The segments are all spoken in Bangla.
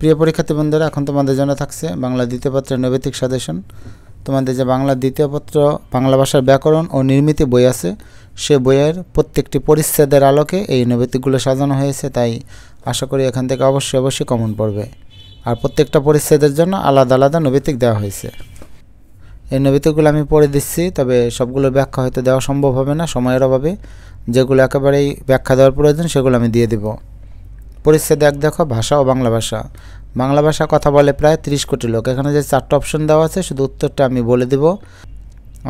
প্রিয় পরীক্ষার্থী বন্ধুরা এখন তোমাদের জন্য থাকছে বাংলা দ্বিতীয় পত্রের নৈবেতিক সাজেশন তোমাদের যে বাংলা দ্বিতীয় পত্র বাংলা ভাষার ব্যাকরণ ও নির্মিত বই আছে সে বইয়ের প্রত্যেকটি পরিচ্ছেদের আলোকে এই নৈবেতিকগুলো সাজানো হয়েছে তাই আশা করি এখান থেকে অবশ্যই অবশ্যই কমন পড়বে আর প্রত্যেকটা পরিচ্ছেদের জন্য আলাদা আলাদা নৈবেতিক দেওয়া হয়েছে এই নৈবেতিকগুলো আমি পড়ে দিচ্ছি তবে সবগুলোর ব্যাখ্যা হয়তো দেওয়া সম্ভব হবে না সময়ের অভাবে যেগুলো একেবারেই ব্যাখ্যা দেওয়ার প্রয়োজন সেগুলো আমি দিয়ে দেবো পরিচ্ছেদ এক দেখো ভাষা ও বাংলা ভাষা বাংলা ভাষা কথা বলে প্রায় ৩০ কোটি লোক এখানে যে চারটা অপশন দেওয়া আছে শুধু উত্তরটা আমি বলে দেব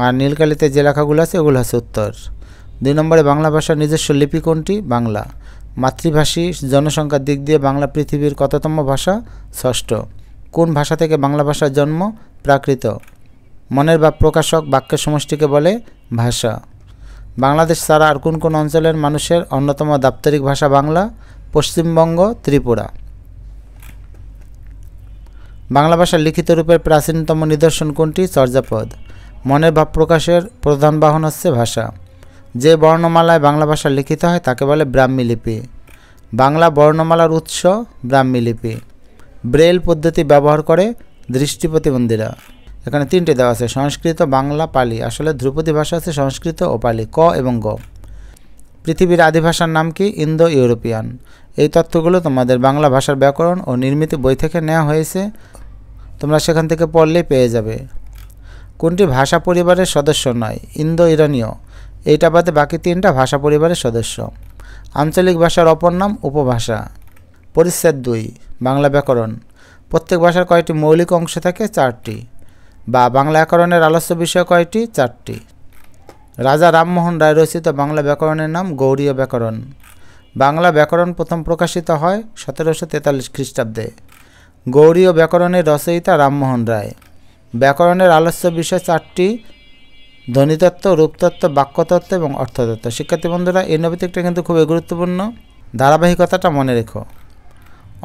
আর নীলকালিতে যে লেখাগুলো আছে ওগুলো আছে উত্তর দুই নম্বরে বাংলা ভাষার নিজস্ব লিপি কোনটি বাংলা মাতৃভাষী জনসংখ্যার দিক দিয়ে বাংলা পৃথিবীর কততম ভাষা ষষ্ঠ কোন ভাষা থেকে বাংলা ভাষার জন্ম প্রাকৃত মনের বা প্রকাশক বাক্যের সমষ্টিকে বলে ভাষা বাংলাদেশ ছাড়া আর কোন কোন অঞ্চলের মানুষের অন্যতম দাপ্তরিক ভাষা বাংলা পশ্চিমবঙ্গ ত্রিপুরা বাংলা ভাষার লিখিত রূপের প্রাচীনতম নিদর্শন কোনটি চর্যাপদ মনের ভাব প্রকাশের প্রধান বাহন হচ্ছে ভাষা যে বর্ণমালায় বাংলা ভাষা লিখিত হয় তাকে বলে ব্রাহ্মী লিপি বাংলা বর্ণমালার উৎস ব্রাহ্মী লিপি ব্রেল পদ্ধতি ব্যবহার করে দৃষ্টি প্রতিবন্ধীরা এখানে তিনটি দেওয়া আছে সংস্কৃত বাংলা পালি আসলে ধ্রুপদী ভাষা আছে সংস্কৃত ও পালি ক এবং গ পৃথিবীর আদি ভাষার নাম কি ইন্দো ইউরোপিয়ান এই তথ্যগুলো তোমাদের বাংলা ভাষার ব্যাকরণ ও নির্মিত বই থেকে নেওয়া হয়েছে তোমরা সেখান থেকে পড়লেই পেয়ে যাবে কোনটি ভাষা পরিবারের সদস্য নয় ইন্দো ইরানীয় এইটা বাদে বাকি তিনটা ভাষা পরিবারের সদস্য আঞ্চলিক ভাষার অপর নাম উপভাষা পরিচ্ছেদ দুই বাংলা ব্যাকরণ প্রত্যেক ভাষার কয়টি মৌলিক অংশ থাকে চারটি বা বাংলা ব্যাকরণের আলস্য বিষয় কয়টি চারটি রাজা রামমোহন রায় রচিত বাংলা ব্যাকরণের নাম গৌরীয় ব্যাকরণ বাংলা ব্যাকরণ প্রথম প্রকাশিত হয় সতেরোশো তেতাল্লিশ খ্রিস্টাব্দে গৌরীয় ব্যাকরণের রচয়িতা রামমোহন রায় ব্যাকরণের আলস্য বিষয় চারটি ধ্বনিতত্ত্ব রূপতত্ত্ব বাক্যতত্ত্ব এবং অর্থতত্ত্ব শিক্ষার্থী বন্ধুরা এই নবীতিকটা কিন্তু খুবই গুরুত্বপূর্ণ ধারাবাহিকতাটা মনে রেখো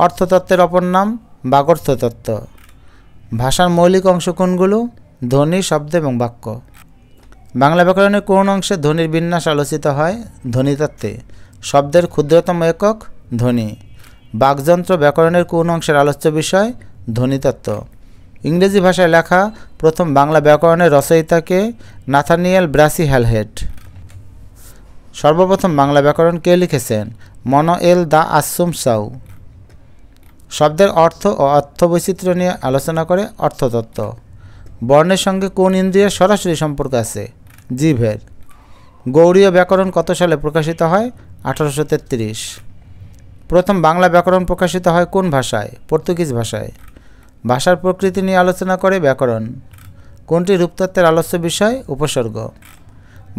অর্থতত্ত্বের অপর নাম বাগর্থতত্ত্ব ভাষার মৌলিক অংশ কোনগুলো ধ্বনি শব্দ এবং বাক্য বাংলা ব্যাকরণের কোন অংশে ধ্বনির বিন্যাস আলোচিত হয় ধ্বনিতত্ত্বে শব্দের ক্ষুদ্রতম একক ধ্বনি বাকযন্ত্র ব্যাকরণের কোন অংশের আলোচ্য বিষয় ধ্বনিতত্ত্ব ইংরেজি ভাষায় লেখা প্রথম বাংলা ব্যাকরণের রচয়িতাকে নাথানিয়েল ব্রাসি হ্যালহেট সর্বপ্রথম বাংলা ব্যাকরণ কে লিখেছেন মনোএল দা আসুম সাউ শব্দের অর্থ ও অর্থবৈচিত্র্য নিয়ে আলোচনা করে অর্থতত্ত্ব বর্ণের সঙ্গে কোন ইন্দ্রিয়ের সরাসরি সম্পর্ক আছে জীবের গৌড়ীয় ব্যাকরণ কত সালে প্রকাশিত হয় আঠারোশো প্রথম বাংলা ব্যাকরণ প্রকাশিত হয় কোন ভাষায় পর্তুগিজ ভাষায় ভাষার প্রকৃতি নিয়ে আলোচনা করে ব্যাকরণ কোনটি রূপতত্ত্বের আলোচ্য বিষয় উপসর্গ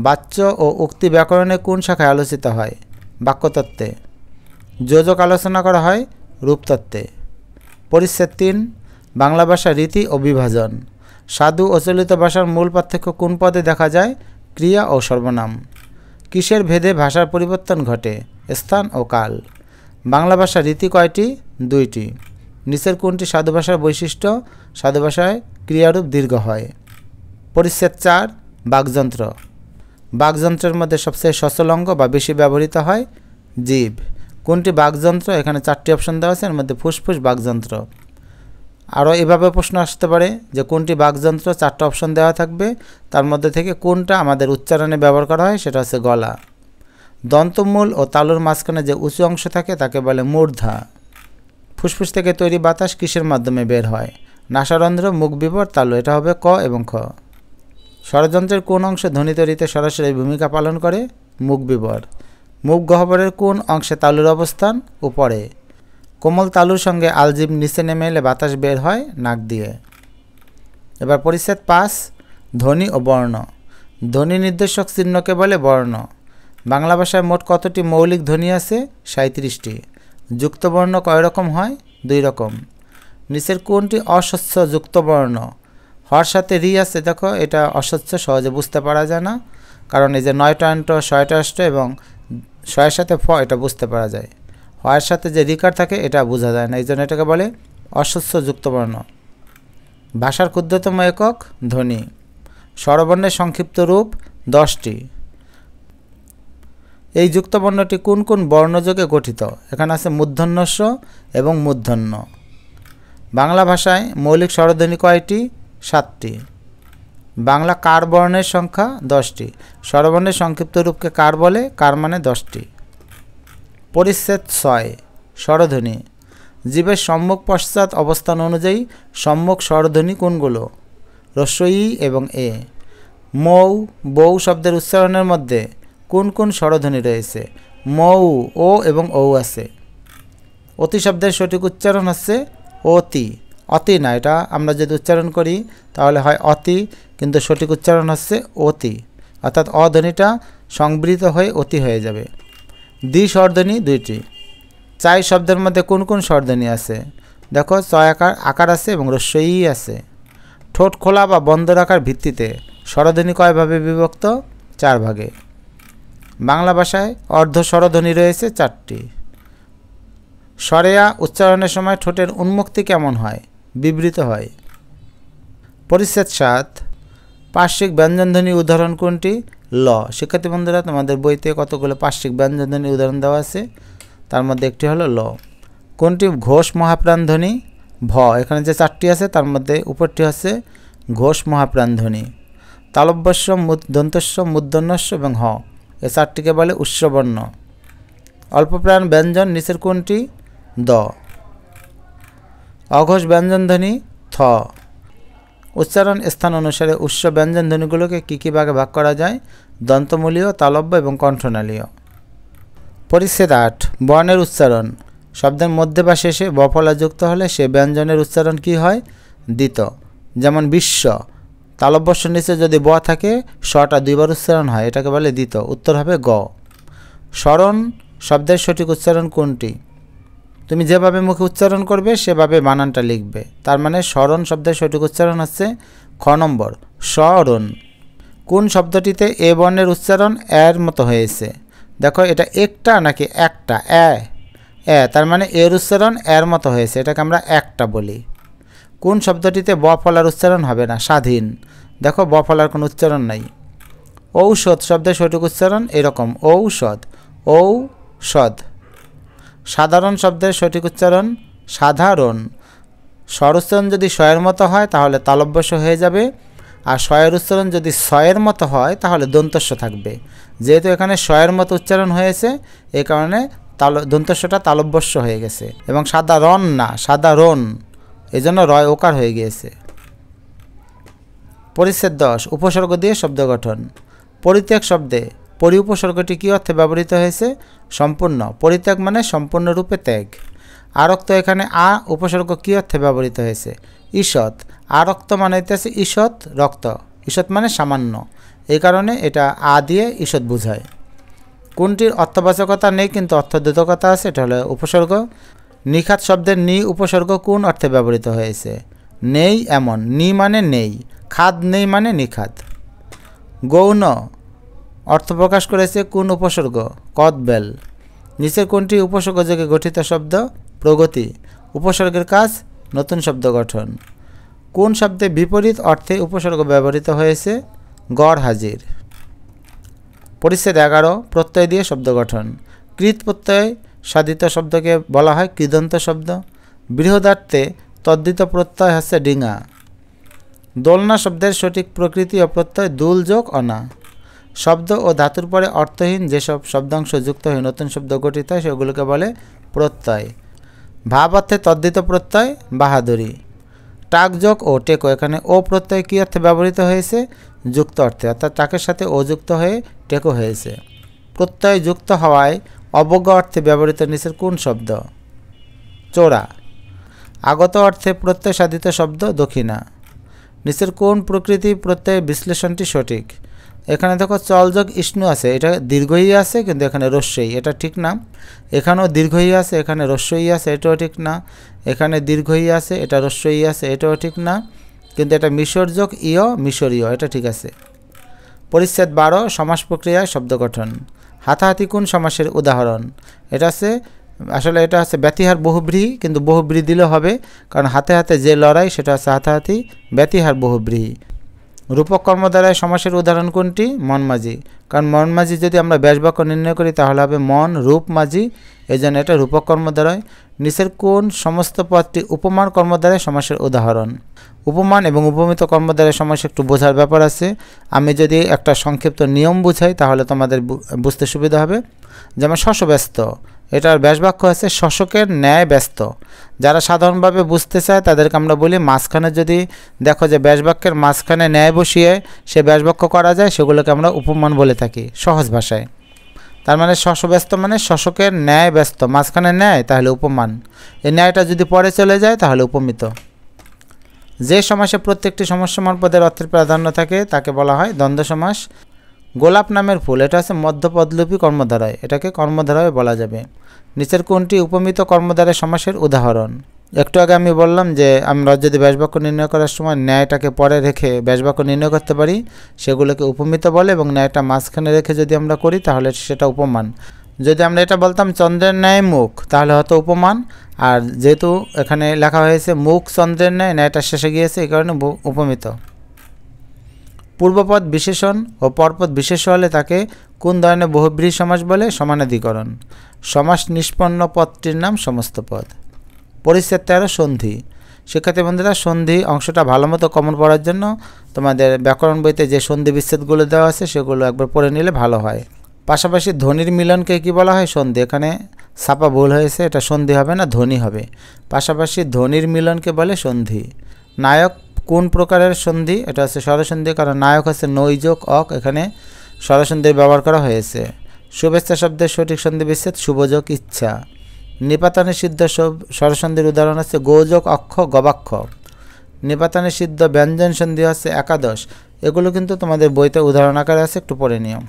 বাচ্য ও উক্তি ব্যাকরণে কোন শাখায় আলোচিত হয় বাক্যতত্ত্বে যোজক আলোচনা করা হয় রূপতত্ত্বে পরিচ্ছেদ তিন বাংলা ভাষা রীতি ও বিভাজন সাধু ও চলিত ভাষার মূল পার্থক্য কোন পদে দেখা যায় ক্রিয়া ও সর্বনাম কিসের ভেদে ভাষার পরিবর্তন ঘটে স্থান ও কাল বাংলা ভাষার রীতি কয়টি দুইটি নিচের কোনটি সাধু ভাষার বৈশিষ্ট্য সাধু ভাষায় ক্রিয়ারূপ দীর্ঘ হয় পরিচ্ছেদ চার বাগযন্ত্র বাগযন্ত্রের মধ্যে সবচেয়ে সচল অঙ্গ বা বেশি ব্যবহৃত হয় জীব কোনটি বাগযন্ত্র এখানে চারটি অপশন দেওয়া আছে এর মধ্যে ফুসফুস বাগযন্ত্র আরও এভাবে প্রশ্ন আসতে পারে যে কোনটি বাকযন্ত্র চারটা অপশন দেওয়া থাকবে তার মধ্যে থেকে কোনটা আমাদের উচ্চারণে ব্যবহার করা হয় সেটা হচ্ছে গলা দন্তমূল ও তালুর মাঝখানে যে উঁচু অংশ থাকে তাকে বলে মূর্ধা ফুসফুস থেকে তৈরি বাতাস কিসের মাধ্যমে বের হয় নাসারন্ধ্র মুখ বিবর তালু এটা হবে ক এবং খ ষড়যন্ত্রের কোন অংশ ধ্বনি তৈরিতে সরাসরি ভূমিকা পালন করে মুখ বিবর মুখ গহ্বরের কোন অংশে তালুর অবস্থান উপরে কোমল তালুর সঙ্গে আলজিব নিচে নেমে এলে বাতাস বের হয় নাক দিয়ে এবার পরিচ্ছেদ পাস ধ্বনি ও বর্ণ ধ্বনি নির্দেশক চিহ্নকে বলে বর্ণ বাংলা ভাষায় মোট কতটি মৌলিক ধ্বনি আছে সাঁত্রিশটি যুক্তবর্ণ কয় রকম হয় দুই রকম নিচের কোনটি অস্বচ্ছ যুক্তবর্ণ হর সাথে রি আছে দেখো এটা অস্বচ্ছ সহজে বুঝতে পারা যায় না কারণ এই যে নয়টা অ্যান্ট ছয়টা অষ্ট এবং ছয়ের সাথে ফ এটা বুঝতে পারা যায় হয়ের সাথে যে রিকার থাকে এটা বোঝা যায় না এই জন্য এটাকে বলে অস্বচ্ছ যুক্তবর্ণ ভাষার ক্ষুদ্রতম একক ধ্বনি স্বরবর্ণের সংক্ষিপ্ত রূপ দশটি এই যুক্তবর্ণটি কোন কোন বর্ণযোগে গঠিত এখানে আছে মূর্ধন্যস্ব এবং মূর্ধন্য বাংলা ভাষায় মৌলিক স্বরধ্বনি কয়টি সাতটি বাংলা কার বর্ণের সংখ্যা দশটি স্বরবর্ণের সংক্ষিপ্ত রূপকে কার বলে কার মানে দশটি পরিচ্ছেদ ছয় স্বরধ্বনি জীবের সম্মুখ পশ্চাৎ অবস্থান অনুযায়ী সম্মুখ স্বরধ্বনি কোনগুলো রস্বই এবং এ মৌ বৌ শব্দের উচ্চারণের মধ্যে কোন কোন স্বরধ্বনি রয়েছে মৌ ও এবং ও আছে অতি শব্দের সঠিক উচ্চারণ হচ্ছে অতি অতি না এটা আমরা যদি উচ্চারণ করি তাহলে হয় অতি কিন্তু সঠিক উচ্চারণ হচ্ছে অতি অর্থাৎ অধ্বনিটা সংবৃত হয়ে অতি হয়ে যাবে দ্বি স্বরধ্বনি দুইটি চাই শব্দের মধ্যে কোন কোন স্বরধ্বনি আছে দেখো ছয় আকার আকার আছে এবং রস্যই আছে ঠোঁট খোলা বা বন্ধ রাখার ভিত্তিতে স্বরধ্বনি কয়ভাবে বিভক্ত চার ভাগে বাংলা ভাষায় অর্ধ স্বরধ্বনি রয়েছে চারটি স্বরেয়া উচ্চারণের সময় ঠোঁটের উন্মুক্তি কেমন হয় বিবৃত হয় পরিচ্ছেদ সাত পার্শ্বিক ব্যঞ্জনধ্বনি উদাহরণ কোনটি ল শিক্ষার্থী বন্ধুরা তোমাদের বইতে কতগুলো পার্শ্বিক ব্যঞ্জনধ্বনি উদাহরণ দেওয়া আছে তার মধ্যে একটি হলো ল কোনটি ঘোষ মহাপ্রাণধ্বনি ভ এখানে যে চারটি আছে তার মধ্যে উপরটি হচ্ছে ঘোষ মহাপ্রাণধ্বনি তালব্যস্ব দন্তস্ব মুদ্দন্যস্য এবং হ এ চারটিকে বলে উৎসবর্ণ অল্পপ্রাণ ব্যঞ্জন নিচের কোনটি দ অঘোষ ব্যঞ্জনধ্বনি থ উচ্চারণ স্থান অনুসারে উৎস ব্যঞ্জনধ্বনিগুলোকে কী কী ভাগে ভাগ করা যায় দন্তমূলীয় তালব্য এবং কণ্ঠনালীয় পরিচ্ছেদ আট বর্ণের উচ্চারণ শব্দের মধ্যে বা শেষে বফলা যুক্ত হলে সে ব্যঞ্জনের উচ্চারণ কি হয় দ্বিত যেমন বিশ্ব তালব্য নিচে যদি ব থাকে শটা দুইবার উচ্চারণ হয় এটাকে বলে দ্বিত উত্তর হবে গ স্মরণ শব্দের সঠিক উচ্চারণ কোনটি তুমি যেভাবে মুখে উচ্চারণ করবে সেভাবে বানানটা লিখবে তার মানে স্মরণ শব্দের সঠিক উচ্চারণ হচ্ছে খ নম্বর স্মরণ কোন শব্দটিতে এ বর্ণের উচ্চারণ এর মতো হয়েছে দেখো এটা একটা নাকি একটা এ এ তার মানে এর উচ্চারণ এর মতো হয়েছে এটাকে আমরা একটা বলি কোন শব্দটিতে ব ফলার উচ্চারণ হবে না স্বাধীন দেখো ব ফলার কোনো উচ্চারণ নাই ঔষধ শব্দের সঠিক উচ্চারণ এরকম ঔষধ ঔষধ সাধারণ শব্দের সঠিক উচ্চারণ সাধারণ স্বরোচ্চারণ যদি স্বয়ের মতো হয় তাহলে তালব্যস হয়ে যাবে আর শয়ের উচ্চারণ যদি শয়ের মতো হয় তাহলে দন্তস্য থাকবে যেহেতু এখানে শয়ের মতো উচ্চারণ হয়েছে এ কারণে তাল দন্তস্যটা তালব্যস্য হয়ে গেছে এবং সাদা রন না সাদা রন এজন্য রয় ওকার হয়ে গিয়েছে পরিচ্ছেদ দশ উপসর্গ দিয়ে শব্দ গঠন পরিত্যাগ শব্দে পরি উপসর্গটি কী অর্থে ব্যবহৃত হয়েছে সম্পূর্ণ পরিত্যাগ মানে সম্পূর্ণরূপে ত্যাগ আরক্ত এখানে আ উপসর্গ কী অর্থে ব্যবহৃত হয়েছে ঈষৎ আ রক্ত মানে হইতেছে ঈষৎ রক্ত ঈষৎ মানে সামান্য এই কারণে এটা আ দিয়ে ঈষৎ বোঝায় কোনটির অর্থবাচকতা নেই কিন্তু অর্থদ্যুতকতা আছে এটা হলো উপসর্গ নিখাত শব্দের নি উপসর্গ কোন অর্থে ব্যবহৃত হয়েছে নেই এমন নি মানে নেই খাদ নেই মানে নিখাত গৌণ অর্থ প্রকাশ করেছে কোন উপসর্গ কদবেল নিচের কোনটি উপসর্গ যোগে গঠিত শব্দ প্রগতি উপসর্গের কাজ নতুন শব্দ গঠন কোন শব্দে বিপরীত অর্থে উপসর্গ ব্যবহৃত হয়েছে গড় হাজির পরিচ্ছেদ এগারো প্রত্যয় দিয়ে শব্দ গঠন কৃত প্রত্যয় সাধিত শব্দকে বলা হয় কৃদন্ত শব্দ বৃহদার্থে তদ্দিত প্রত্যয় হচ্ছে ডিঙা দোলনা শব্দের সঠিক প্রকৃতি ও প্রত্যয় দুল যোগ অনা শব্দ ও ধাতুর পরে অর্থহীন যেসব শব্দাংশ যুক্ত হয়ে নতুন শব্দ গঠিত হয় সেগুলোকে বলে প্রত্যয় ভাব অর্থে তদ্দিত প্রত্যয় বাহাদুরি টাকযোগ ও টেকো এখানে ও প্রত্যয় কী অর্থে ব্যবহৃত হয়েছে যুক্ত অর্থে অর্থাৎ টাকের সাথে ও যুক্ত হয়ে টেকো হয়েছে প্রত্যয় যুক্ত হওয়ায় অবজ্ঞ অর্থে ব্যবহৃত নিচের কোন শব্দ চোরা আগত অর্থে প্রত্যয় সাধিত শব্দ দক্ষিণা নিচের কোন প্রকৃতি প্রত্যয় বিশ্লেষণটি সঠিক এখানে দেখো চলযোগ ইষ্ণু আছে এটা দীর্ঘই আছে কিন্তু এখানে রস্যই এটা ঠিক না এখানেও দীর্ঘই আছে এখানে রস্যই আছে এটাও ঠিক না এখানে দীর্ঘই আছে এটা রস্যই আছে এটাও ঠিক না কিন্তু এটা মিশর যোগ ইয় মিশরীয় এটা ঠিক আছে পরিচ্ছেদ বারো সমাস প্রক্রিয়ায় শব্দ গঠন হাতাহাতি কোন সমাসের উদাহরণ এটা আছে আসলে এটা আছে ব্যতিহার বহুব্রী কিন্তু বহুব্রী দিলে হবে কারণ হাতে হাতে যে লড়াই সেটা হচ্ছে হাতাহাতি ব্যতিহার বহুব্রী রূপক কর্ম দ্বারায় সমাসের উদাহরণ কোনটি মন মাঝি কারণ মন মাঝি যদি আমরা ব্যাস বাক্য নির্ণয় করি তাহলে হবে মন রূপ মাঝি এই জন্য এটা রূপক কর্ম দ্বারায় নিচের কোন সমস্ত পদটি উপমান কর্ম দ্বারায় সমাসের উদাহরণ উপমান এবং উপমিত কর্ম দ্বারা সমস্যা একটু বোঝার ব্যাপার আছে আমি যদি একটা সংক্ষিপ্ত নিয়ম বুঝাই তাহলে তোমাদের বুঝতে সুবিধা হবে যেমন শশব্যস্ত এটার ব্যাসবাক্য আছে শশকের ন্যায় ব্যস্ত যারা সাধারণভাবে বুঝতে চায় তাদেরকে আমরা বলি মাঝখানে যদি দেখো যে ব্যাসবাক্যের মাঝখানে ন্যায় বসিয়ে সে ব্যাসবাক্য করা যায় সেগুলোকে আমরা উপমান বলে থাকি সহজ ভাষায় তার মানে শশব্যস্ত মানে শশকের ন্যায় ব্যস্ত মাঝখানে ন্যায় তাহলে উপমান এই ন্যায়টা যদি পরে চলে যায় তাহলে উপমিত যে সমাসে প্রত্যেকটি সমাসমান পদের অর্থের প্রাধান্য থাকে তাকে বলা হয় দ্বন্দ্ব সমাস গোলাপ নামের ফুল এটা হচ্ছে মধ্যপদলুপী কর্মধারায় এটাকে কর্মধারায় বলা যাবে নিচের কোনটি উপমিত কর্মধারায় সমাসের উদাহরণ একটু আগে আমি বললাম যে আমরা যদি ব্যাসবাক্য নির্ণয় করার সময় ন্যায়টাকে পরে রেখে ব্যাসবাক্য নির্ণয় করতে পারি সেগুলোকে উপমিত বলে এবং ন্যায়টা মাঝখানে রেখে যদি আমরা করি তাহলে সেটা উপমান যদি আমরা এটা বলতাম চন্দ্রের ন্যায় মুখ তাহলে হয়তো উপমান আর যেহেতু এখানে লেখা হয়েছে মুখ চন্দ্রের ন্যায় ন্যায়টা শেষে গিয়েছে এই কারণে উপমিত পূর্বপদ বিশেষণ ও পরপদ বিশেষ হলে তাকে কোন ধরনের বহুব্রীহি সমাজ বলে সমানাধিকরণ সমাস নিষ্পন্ন পদটির নাম সমস্ত পদ পরিচ্ছেদ তেরো সন্ধি শিক্ষার্থী বন্ধুরা সন্ধি অংশটা ভালো মতো কমন পড়ার জন্য তোমাদের ব্যাকরণ বইতে যে সন্ধি বিচ্ছেদগুলো দেওয়া আছে সেগুলো একবার পড়ে নিলে ভালো হয় পাশাপাশি ধ্বনির মিলনকে কি বলা হয় সন্ধি এখানে ছাপা ভুল হয়েছে এটা সন্ধি হবে না ধ্বনি হবে পাশাপাশি ধ্বনির মিলনকে বলে সন্ধি নায়ক কোন প্রকারের সন্ধি এটা হচ্ছে স্বরসন্ধি কারণ নায়ক হচ্ছে নৈযোগ অক এখানে স্বরসন্ধির ব্যবহার করা হয়েছে শুভেচ্ছা শব্দের সঠিক সন্ধি বিচ্ছেদ শুভযোগ ইচ্ছা নিপাতানে সিদ্ধ স্বরসন্ধির উদাহরণ হচ্ছে গোযোগ অক্ষ গবাক্ষ নিপাতানে সিদ্ধ ব্যঞ্জন সন্ধি হচ্ছে একাদশ এগুলো কিন্তু তোমাদের বইতে উদাহরণ আকারে আছে একটু পরে নিয়ম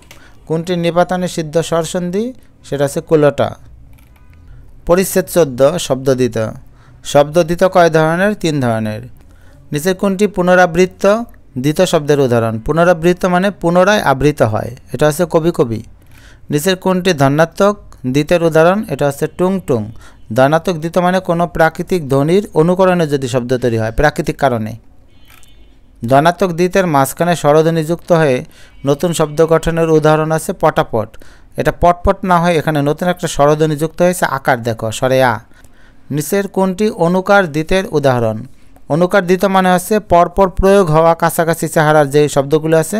কোনটি নিপাতনে সিদ্ধ স্বরসন্ধি সেটা হচ্ছে কুলোটা পরিচ্ছেদ চোদ্দ শব্দদিত শব্দদিত কয় ধরনের তিন ধরনের নিচে কোনটি পুনরাবৃত্ত দ্বিত শব্দের উদাহরণ পুনরাবৃত্ত মানে পুনরায় আবৃত হয় এটা হচ্ছে কবি কবি নিচের কোনটি ধনাত্মক দ্বিতের উদাহরণ এটা হচ্ছে টুং টুং ধনাত্মক দ্বিত মানে কোনো প্রাকৃতিক ধ্বনির অনুকরণে যদি শব্দ তৈরি হয় প্রাকৃতিক কারণে ধনাত্মক দ্বিতের মাঝখানে স্বরধ্বনি যুক্ত হয়ে নতুন শব্দ গঠনের উদাহরণ আছে পটাপট এটা পটপট না হয়ে এখানে নতুন একটা স্বরধ্বনি যুক্ত হয়েছে আকার দেখো স্বরে আ নিচের কোনটি অনুকার দ্বিতের উদাহরণ অনুকার দ্বিত মানে হচ্ছে পরপর প্রয়োগ হওয়া কাছাকাছি চেহারার যে শব্দগুলো আছে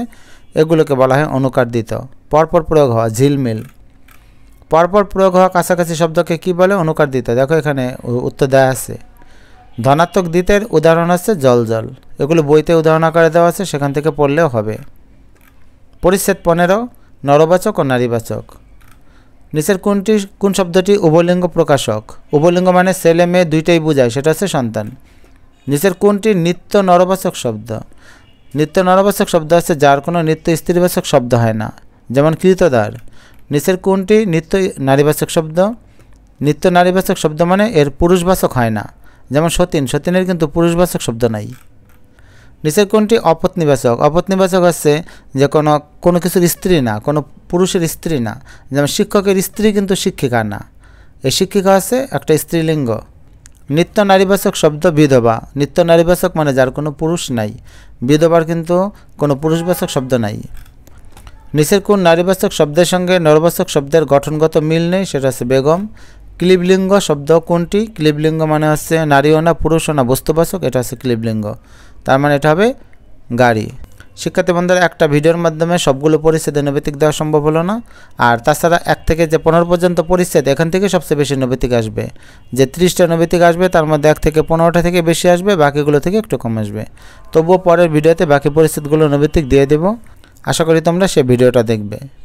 এগুলোকে বলা হয় অনুকার দ্বিত পরপর প্রয়োগ হওয়া ঝিলমিল পরপর প্রয়োগ হওয়া কাছাকাছি শব্দকে কি বলে অনুকার দ্বিত দেখো এখানে উত্তর দেয়া আছে ধনাত্মক দ্বিতের উদাহরণ হচ্ছে জল জল এগুলো বইতে উদাহরণ আকারে দেওয়া আছে সেখান থেকে পড়লেও হবে পরিচ্ছেদ পনেরো নরবাচক ও নারীবাচক নিচের কোনটি কোন শব্দটি উভলিঙ্গ প্রকাশক উভলিঙ্গ মানে ছেলে মেয়ে দুইটাই বোঝায় সেটা হচ্ছে সন্তান নিচের কোনটি নিত্য নরবাচক শব্দ নিত্য নরবাচক শব্দ আছে যার কোনো নিত্য স্ত্রীবাচক শব্দ হয় না যেমন কৃতদার নিচের কোনটি নিত্য নারীবাচক শব্দ নিত্য নারীবাচক শব্দ মানে এর পুরুষবাচক হয় না যেমন সতীন সতীনের কিন্তু পুরুষবাচক শব্দ নাই নিচের কোনটি অপত্নিবাচক অপত্নিবাচক হচ্ছে যে কোনো কোনো কিছুর স্ত্রী না কোনো পুরুষের স্ত্রী না যেমন শিক্ষকের স্ত্রী কিন্তু শিক্ষিকা না এই শিক্ষিকা হচ্ছে একটা স্ত্রীলিঙ্গ নিত্য নারীবাচক শব্দ বিধবা নিত্য নারীবাচক মানে যার কোনো পুরুষ নাই বিধবার কিন্তু কোনো পুরুষবাচক শব্দ নাই নিচের কোন নারীবাচক শব্দের সঙ্গে নরবাচক শব্দের গঠনগত মিল নেই সেটা হচ্ছে বেগম ক্লিবলিঙ্গ শব্দ কোনটি ক্লিবলিঙ্গ মানে হচ্ছে নারীও না পুরুষও না বস্তুবাসক এটা হচ্ছে ক্লিবলিঙ্গ তার মানে এটা হবে গাড়ি শিক্ষার্থী বন্ধুরা একটা ভিডিওর মাধ্যমে সবগুলো পরিচ্ছেদে নৈবেতিক দেওয়া সম্ভব হলো না আর তাছাড়া এক থেকে যে পনেরো পর্যন্ত পরিচ্ছেদ এখান থেকে সবচেয়ে বেশি নৈবেতিক আসবে যে ত্রিশটা নৈবেতিক আসবে তার মধ্যে এক থেকে পনেরোটা থেকে বেশি আসবে বাকিগুলো থেকে একটু কম আসবে তবুও পরের ভিডিওতে বাকি পরিচ্ছেদগুলো নৈবেতিক দিয়ে দেব আশা করি তোমরা সে ভিডিওটা দেখবে